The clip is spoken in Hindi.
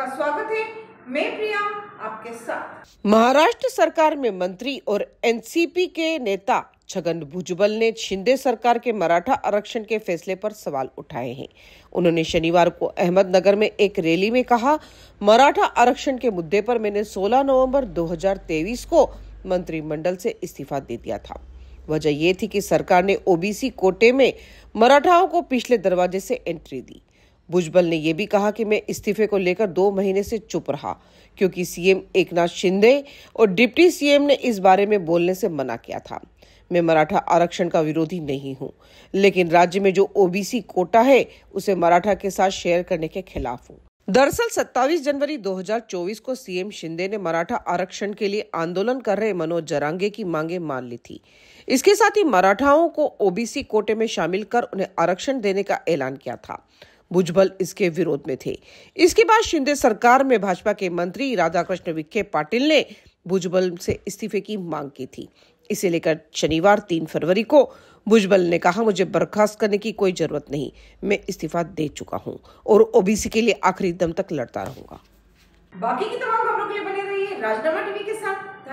आपका स्वागत है मैं प्रिया आपके साथ महाराष्ट्र सरकार में मंत्री और एनसीपी के नेता छगन भुजबल ने शिंदे सरकार के मराठा आरक्षण के फैसले पर सवाल उठाए हैं उन्होंने शनिवार को अहमदनगर में एक रैली में कहा मराठा आरक्षण के मुद्दे पर मैंने 16 नवंबर 2023 को मंत्रिमंडल से इस्तीफा दे दिया था वजह यह थी कि सरकार ने ओबीसी कोटे में मराठाओं को पिछले दरवाजे से एंट्री दी भुजबल ने यह भी कहा कि मैं इस्तीफे को लेकर दो महीने से चुप रहा क्योंकि सीएम एकनाथ शिंदे और डिप्टी सीएम ने इस बारे में बोलने से मना किया था मैं मराठा आरक्षण का विरोधी नहीं हूं लेकिन राज्य में जो ओबीसी कोटा है उसे मराठा के साथ शेयर करने के खिलाफ हूं दरअसल 27 जनवरी 2024 को सीएम शिंदे ने मराठा आरक्षण के लिए आंदोलन कर रहे मनोज जरांगे की मांगे मान ली थी इसके साथ ही मराठाओं को ओबीसी कोटे में शामिल कर उन्हें आरक्षण देने का ऐलान किया था भुजबल इसके विरोध में थे इसके बाद शिंदे सरकार में भाजपा के मंत्री राधाकृष्ण विखे पाटिल ने भुजबल से इस्तीफे की मांग की थी इसे लेकर शनिवार तीन फरवरी को भुजबल ने कहा मुझे बर्खास्त करने की कोई जरूरत नहीं मैं इस्तीफा दे चुका हूं और ओबीसी के लिए आखिरी दम तक लड़ता रहूंगा बाकी की तमाम खबरों के लिए बने रहिए राजनामा टीवी के साथ